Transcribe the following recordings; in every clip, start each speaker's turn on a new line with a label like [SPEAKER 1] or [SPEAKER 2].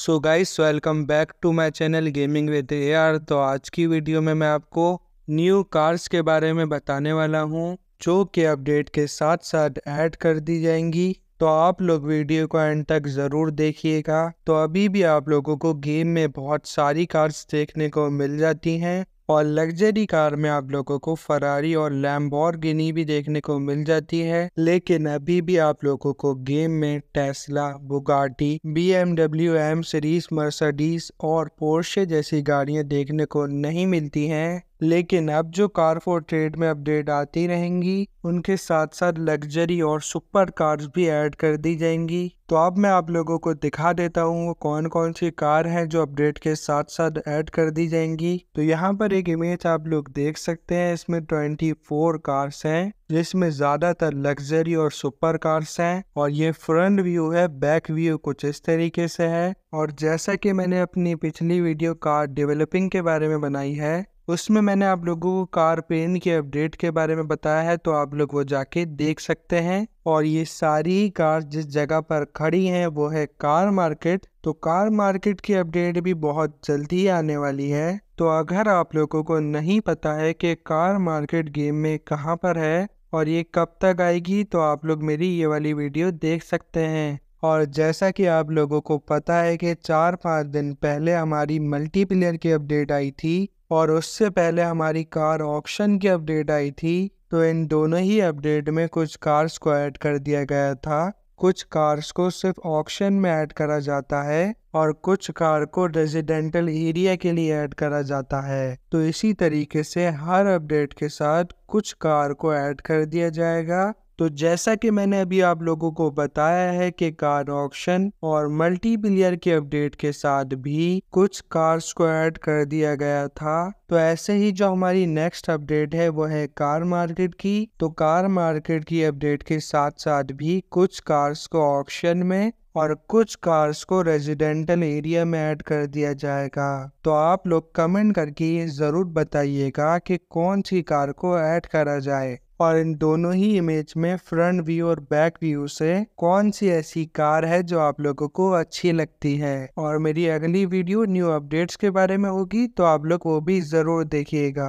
[SPEAKER 1] so guys welcome back to my channel gaming with AR तो आज की video में मैं आपको न्यू कार्स के बारे में बताने वाला हूँ जो कि अपडेट के साथ साथ ऐड कर दी जाएंगी तो आप लोग वीडियो को एंड तक ज़रूर देखिएगा तो अभी भी आप लोगों को गेम में बहुत सारी कार्स देखने को मिल जाती हैं और लग्जरी कार में आप लोगों को फरारी और लैम्बोर भी देखने को मिल जाती है लेकिन अभी भी आप लोगों को गेम में Tesla Bugatti BMW M series Mercedes और पोर्शे जैसी गाड़ियां देखने को नहीं मिलती हैं लेकिन अब जो कार फॉर ट्रेड में अपडेट आती रहेंगी उनके साथ साथ लग्जरी और सुपर कार्स भी ऐड कर दी जाएंगी तो अब मैं आप लोगों को दिखा देता हूँ वो कौन कौन सी कार हैं जो अपडेट के साथ साथ ऐड कर दी जाएंगी तो यहाँ पर एक इमेज आप लोग देख सकते हैं इसमें 24 कार्स हैं जिसमें ज़्यादातर लग्जरी और सुपर कार्स हैं और ये फ्रंट व्यू है बैक व्यू कुछ इस तरीके से है और जैसा कि मैंने अपनी पिछली वीडियो कार डेवलपिंग के बारे में बनाई है उसमें मैंने आप लोगों को कार पेन के अपडेट के बारे में बताया है तो आप लोग वो जाके देख सकते हैं और ये सारी कार जिस जगह पर खड़ी हैं वो है कार मार्केट तो कार मार्केट की अपडेट भी बहुत जल्दी आने वाली है तो अगर आप लोगों को नहीं पता है कि कार मार्केट गेम में कहाँ पर है और ये कब तक आएगी तो आप लोग मेरी ये वाली वीडियो देख सकते हैं और जैसा कि आप लोगों को पता है कि चार पाँच दिन पहले हमारी मल्टीप्लेयर की अपडेट आई थी और उससे पहले हमारी कार ऑक्शन की अपडेट आई थी तो इन दोनों ही अपडेट में कुछ कार्स को ऐड कर दिया गया था कुछ कार्स को सिर्फ ऑक्शन में ऐड करा जाता है और कुछ कार को रेजिडेंटल एरिया के लिए ऐड करा जाता है तो इसी तरीके से हर अपडेट के साथ कुछ कार को ऐड कर दिया जाएगा तो जैसा कि मैंने अभी आप लोगों को बताया है कि कार ऑक्शन और मल्टी बिलियर के अपडेट के साथ भी कुछ कार्स को ऐड कर दिया गया था तो ऐसे ही जो हमारी नेक्स्ट अपडेट है वो है कार मार्केट की तो कार मार्केट की अपडेट के साथ साथ भी कुछ कार्स को ऑक्शन में और कुछ कार्स को रेजिडेंटल एरिया में ऐड कर दिया जाएगा तो आप लोग कमेंट करके ये ज़रूर बताइएगा कि कौन सी कार को ऐड करा जाए और इन दोनों ही इमेज में फ्रंट व्यू और बैक व्यू से कौन सी ऐसी कार है जो आप लोगों को अच्छी लगती है और मेरी अगली वीडियो न्यू अपडेट्स के बारे में होगी तो आप लोग वो भी ज़रूर देखिएगा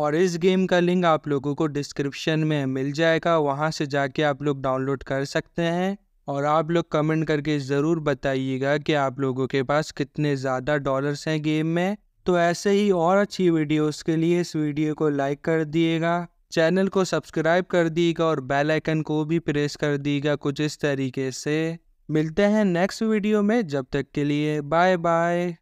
[SPEAKER 1] और इस गेम का लिंक आप लोगों को डिस्क्रिप्शन में मिल जाएगा वहाँ से जाके आप लोग डाउनलोड कर सकते हैं और आप लोग कमेंट करके ज़रूर बताइएगा कि आप लोगों के पास कितने ज़्यादा डॉलर्स हैं गेम में तो ऐसे ही और अच्छी वीडियोस के लिए इस वीडियो को लाइक कर दिएगा चैनल को सब्सक्राइब कर दीगा और बेल आइकन को भी प्रेस कर दीगा कुछ इस तरीके से मिलते हैं नेक्स्ट वीडियो में जब तक के लिए बाय बाय